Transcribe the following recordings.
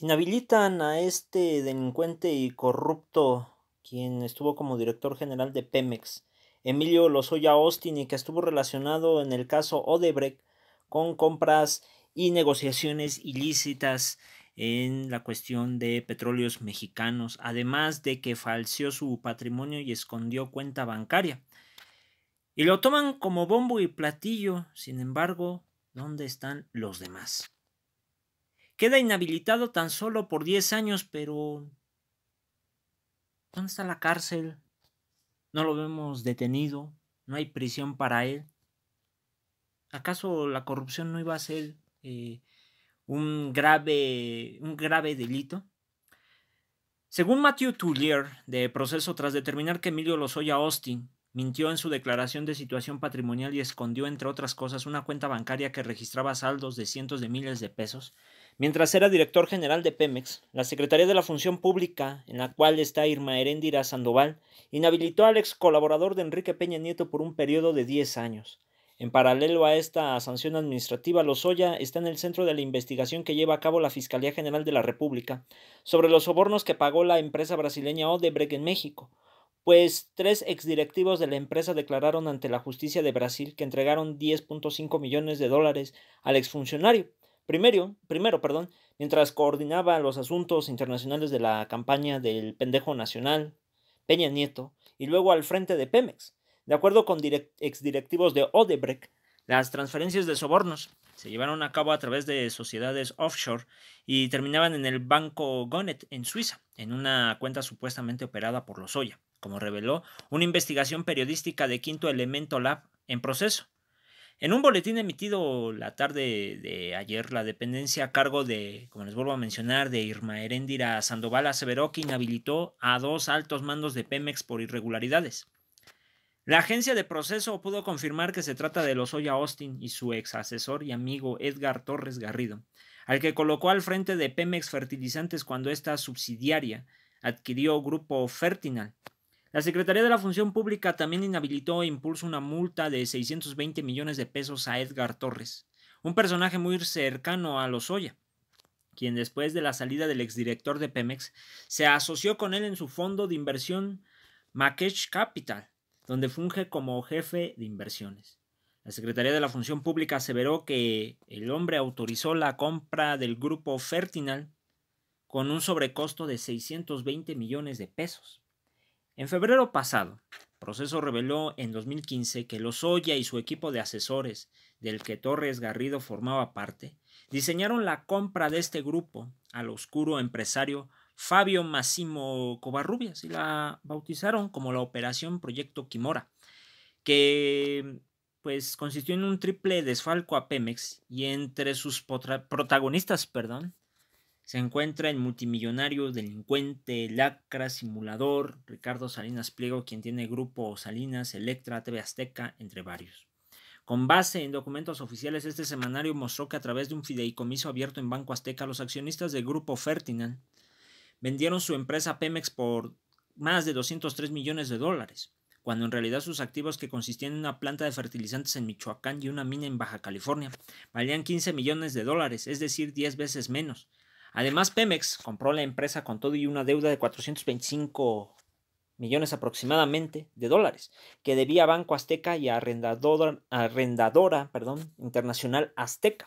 Inhabilitan a este delincuente y corrupto, quien estuvo como director general de Pemex, Emilio Lozoya Austin, y que estuvo relacionado en el caso Odebrecht con compras y negociaciones ilícitas en la cuestión de petróleos mexicanos, además de que falseó su patrimonio y escondió cuenta bancaria. Y lo toman como bombo y platillo, sin embargo, ¿dónde están los demás? Queda inhabilitado tan solo por 10 años, pero... ¿Dónde está la cárcel? No lo vemos detenido, no hay prisión para él. ¿Acaso la corrupción no iba a ser eh, un, grave, un grave delito? Según Matthew Tullier, de proceso, tras determinar que Emilio Lozoya Austin mintió en su declaración de situación patrimonial y escondió, entre otras cosas, una cuenta bancaria que registraba saldos de cientos de miles de pesos, Mientras era director general de Pemex, la Secretaría de la Función Pública, en la cual está Irma Heréndira Sandoval, inhabilitó al ex colaborador de Enrique Peña Nieto por un periodo de 10 años. En paralelo a esta sanción administrativa, Lozoya está en el centro de la investigación que lleva a cabo la Fiscalía General de la República sobre los sobornos que pagó la empresa brasileña Odebrecht en México, pues tres exdirectivos de la empresa declararon ante la justicia de Brasil que entregaron 10.5 millones de dólares al exfuncionario Primero, perdón, mientras coordinaba los asuntos internacionales de la campaña del pendejo nacional, Peña Nieto, y luego al frente de Pemex. De acuerdo con exdirectivos de Odebrecht, las transferencias de sobornos se llevaron a cabo a través de sociedades offshore y terminaban en el Banco Gonet en Suiza, en una cuenta supuestamente operada por Oya, como reveló una investigación periodística de Quinto Elemento Lab en proceso. En un boletín emitido la tarde de ayer, la dependencia a cargo de, como les vuelvo a mencionar, de Irma Heréndira Sandoval aseveró que inhabilitó a dos altos mandos de Pemex por irregularidades. La agencia de proceso pudo confirmar que se trata de Lozoya Austin y su ex asesor y amigo Edgar Torres Garrido, al que colocó al frente de Pemex Fertilizantes cuando esta subsidiaria adquirió Grupo Fertinal, la Secretaría de la Función Pública también inhabilitó e impuso una multa de 620 millones de pesos a Edgar Torres, un personaje muy cercano a Lozoya, quien después de la salida del exdirector de Pemex se asoció con él en su fondo de inversión Makesh Capital, donde funge como jefe de inversiones. La Secretaría de la Función Pública aseveró que el hombre autorizó la compra del grupo Fertinal con un sobrecosto de 620 millones de pesos. En febrero pasado, Proceso reveló en 2015 que Lozoya y su equipo de asesores, del que Torres Garrido formaba parte, diseñaron la compra de este grupo al oscuro empresario Fabio Massimo Covarrubias y la bautizaron como la Operación Proyecto Quimora, que pues consistió en un triple desfalco a Pemex y entre sus protagonistas, perdón, se encuentra en multimillonario, delincuente, lacra, simulador, Ricardo Salinas Pliego, quien tiene Grupo Salinas, Electra, TV Azteca, entre varios. Con base en documentos oficiales, este semanario mostró que a través de un fideicomiso abierto en Banco Azteca, los accionistas del Grupo Ferdinand vendieron su empresa Pemex por más de 203 millones de dólares, cuando en realidad sus activos que consistían en una planta de fertilizantes en Michoacán y una mina en Baja California valían 15 millones de dólares, es decir, 10 veces menos. Además, Pemex compró la empresa con todo y una deuda de 425 millones aproximadamente de dólares que debía a Banco Azteca y a arrendadora, perdón, internacional Azteca,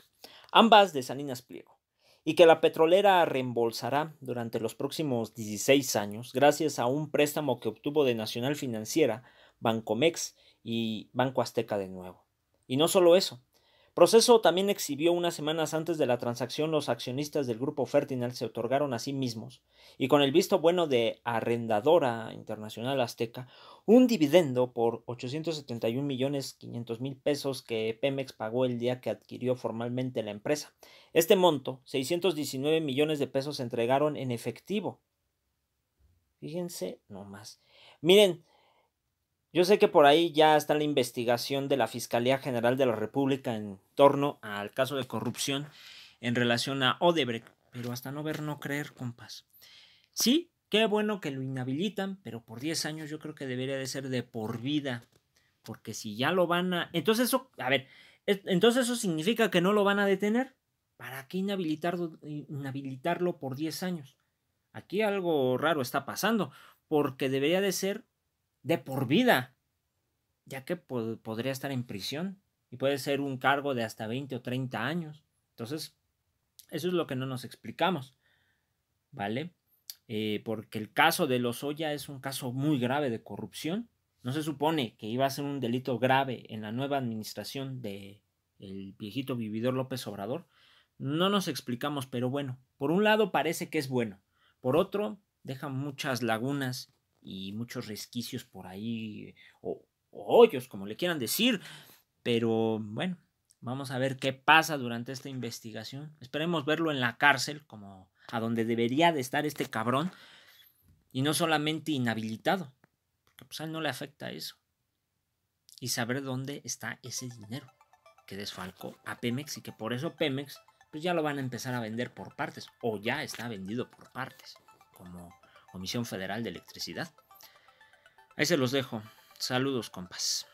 ambas de Salinas Pliego, y que la petrolera reembolsará durante los próximos 16 años gracias a un préstamo que obtuvo de Nacional Financiera, Mex y Banco Azteca de nuevo. Y no solo eso, Proceso también exhibió unas semanas antes de la transacción los accionistas del grupo Fertinal se otorgaron a sí mismos, y con el visto bueno de Arrendadora Internacional Azteca, un dividendo por 871 millones 500 mil pesos que Pemex pagó el día que adquirió formalmente la empresa. Este monto, 619 millones de pesos, se entregaron en efectivo. Fíjense nomás. Miren, yo sé que por ahí ya está la investigación de la Fiscalía General de la República en torno al caso de corrupción en relación a Odebrecht, pero hasta no ver, no creer, compas. Sí, qué bueno que lo inhabilitan, pero por 10 años yo creo que debería de ser de por vida, porque si ya lo van a... Entonces eso, a ver, e, entonces eso significa que no lo van a detener. ¿Para qué inhabilitarlo, inhabilitarlo por 10 años? Aquí algo raro está pasando, porque debería de ser de por vida, ya que podría estar en prisión y puede ser un cargo de hasta 20 o 30 años. Entonces, eso es lo que no nos explicamos, ¿vale? Eh, porque el caso de Lozoya es un caso muy grave de corrupción. No se supone que iba a ser un delito grave en la nueva administración de el viejito vividor López Obrador. No nos explicamos, pero bueno, por un lado parece que es bueno, por otro deja muchas lagunas y muchos resquicios por ahí, o, hoyos, como le quieran decir. Pero bueno, Vamos a ver qué pasa durante esta investigación. Esperemos verlo en la cárcel, como a donde debería de estar este cabrón. Y no solamente inhabilitado, porque pues, a él no le afecta eso. Y saber dónde está ese dinero que desfalcó a Pemex y que por eso Pemex pues ya lo van a empezar a vender por partes o ya está vendido por partes. Comisión Federal de Electricidad. Ahí se los dejo. Saludos, compas.